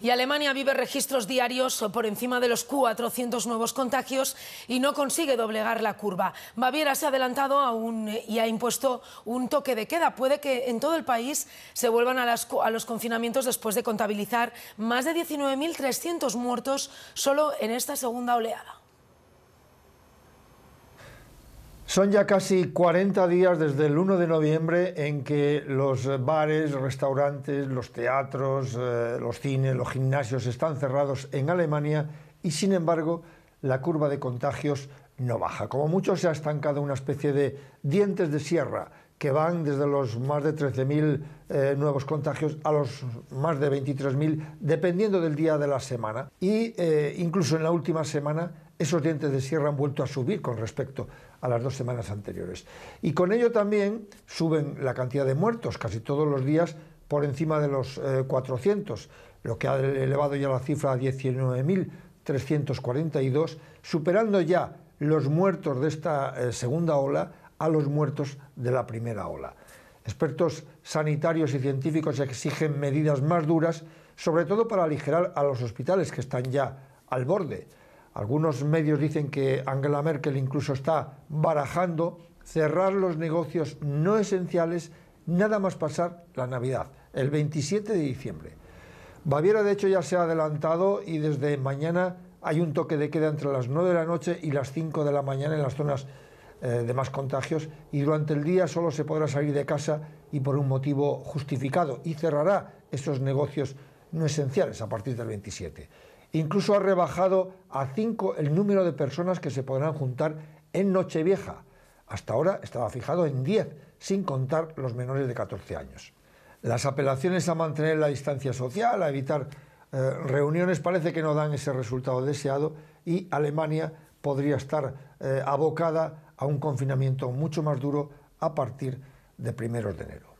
Y Alemania vive registros diarios por encima de los 400 nuevos contagios y no consigue doblegar la curva. Baviera se ha adelantado a un, eh, y ha impuesto un toque de queda. Puede que en todo el país se vuelvan a, las, a los confinamientos después de contabilizar más de 19.300 muertos solo en esta segunda oleada. Son ya casi 40 días desde el 1 de noviembre en que los bares, restaurantes, los teatros, eh, los cines, los gimnasios están cerrados en Alemania y sin embargo la curva de contagios no baja. Como mucho se ha estancado una especie de dientes de sierra que van desde los más de 13.000 eh, nuevos contagios a los más de 23.000, dependiendo del día de la semana. Y eh, incluso en la última semana esos dientes de sierra han vuelto a subir con respecto a las dos semanas anteriores. Y con ello también suben la cantidad de muertos casi todos los días por encima de los 400, eh, lo que ha elevado ya la cifra a 19.342, superando ya los muertos de esta eh, segunda ola a los muertos de la primera ola. Expertos sanitarios y científicos exigen medidas más duras, sobre todo para aligerar a los hospitales que están ya al borde. Algunos medios dicen que Angela Merkel incluso está barajando cerrar los negocios no esenciales nada más pasar la Navidad, el 27 de diciembre. Baviera de hecho ya se ha adelantado y desde mañana hay un toque de queda entre las 9 de la noche y las 5 de la mañana en las zonas eh, de más contagios y durante el día solo se podrá salir de casa y por un motivo justificado y cerrará esos negocios no esenciales a partir del 27. Incluso ha rebajado a 5 el número de personas que se podrán juntar en Nochevieja. Hasta ahora estaba fijado en 10, sin contar los menores de 14 años. Las apelaciones a mantener la distancia social, a evitar eh, reuniones, parece que no dan ese resultado deseado y Alemania podría estar eh, abocada a un confinamiento mucho más duro a partir de primeros de enero.